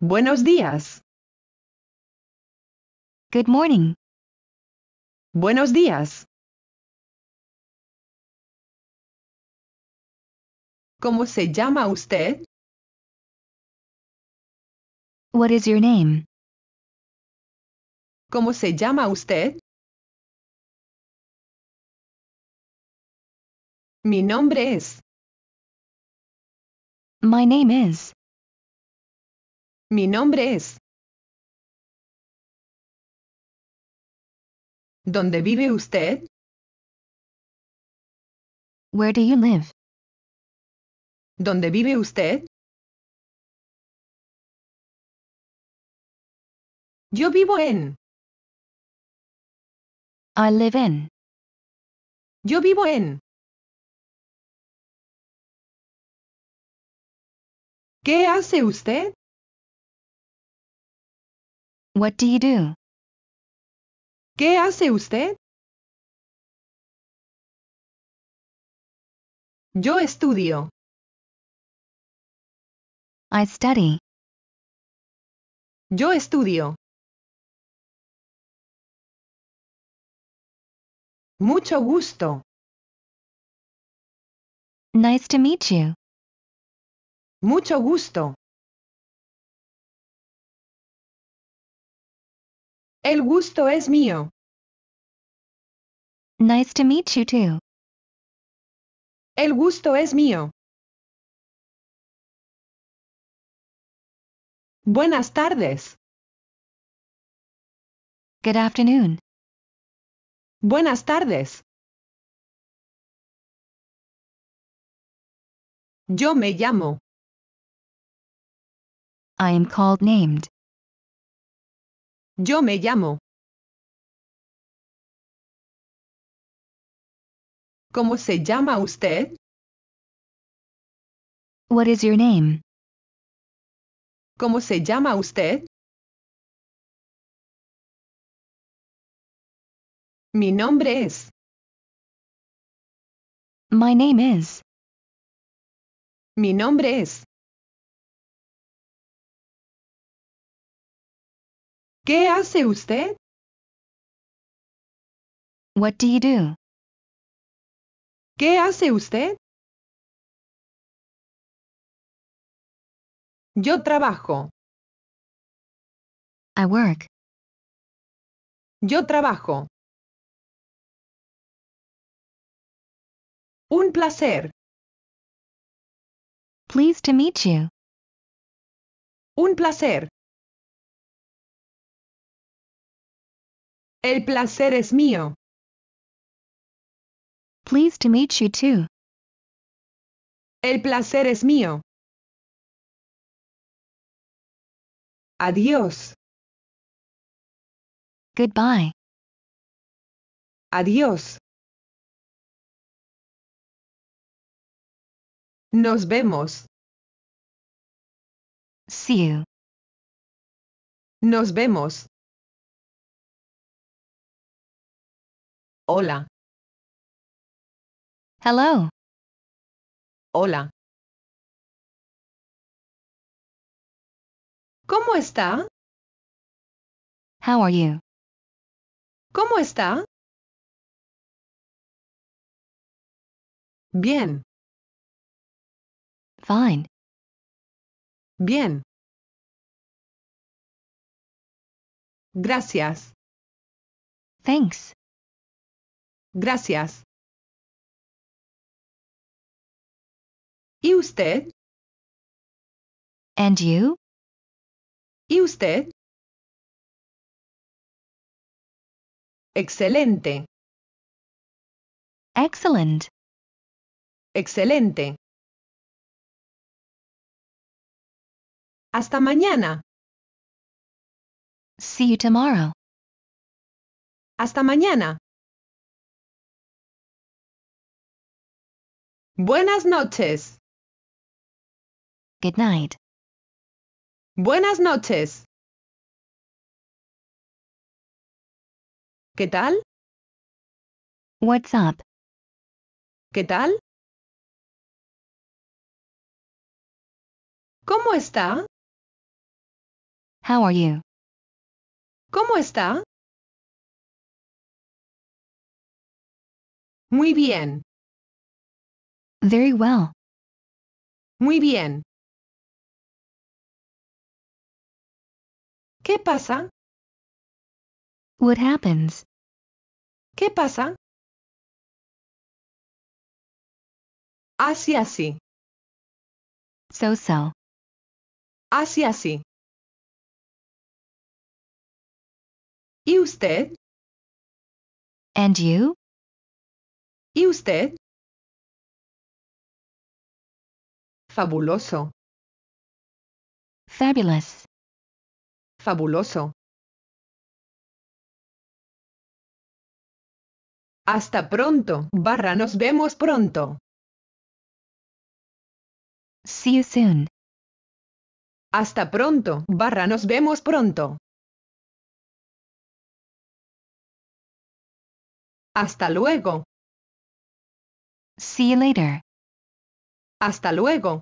Buenos días. Good morning. Buenos días. ¿Cómo se llama usted? What is your name? ¿Cómo se llama usted? Mi nombre es. My name is. Mi nombre es. ¿Dónde vive usted? Where do you live? ¿Dónde vive usted? Yo vivo en. I live in. Yo vivo en. ¿Qué hace usted? What do you do? ¿Qué hace usted? Yo estudio. I study. Yo estudio. Mucho gusto. Nice to meet you. Mucho gusto. El gusto es mío. Nice to meet you too. El gusto es mío. Buenas tardes. Good afternoon. Buenas tardes. Yo me llamo. I am called named. Yo me llamo. ¿Cómo se llama usted? What is your name? ¿Cómo se llama usted? Mi nombre es. My name is. Mi nombre es. ¿Qué hace usted? What do you do? ¿Qué hace usted? Yo trabajo. I work. Yo trabajo. Un placer. Pleased to meet you. Un placer. El placer es mío. Pleased to meet you too. El placer es mío. Adiós. Goodbye. Adiós. Nos vemos. See you. Nos vemos. Hola. Hello. Hola. ¿Cómo está? How are you? ¿Cómo está? Bien. Fine. Bien. Gracias. Thanks. Gracias. ¿Y usted? And you? ¿Y usted? Excelente. Excellent. Excelente. Hasta mañana. See you tomorrow. Hasta mañana. Buenas noches. Good night. Buenas noches. ¿Qué tal? What's up? ¿Qué tal? ¿Cómo está? How are you? ¿Cómo está? Muy bien. Very well. Muy bien. ¿Qué pasa? What happens? ¿Qué pasa? Así así. So so. Así así. ¿Y usted? And you? ¿Y usted? Fabuloso. Fabulous. Fabuloso. Hasta pronto, barra nos vemos pronto. See you soon. Hasta pronto, barra nos vemos pronto. Hasta luego. See you later. Hasta luego.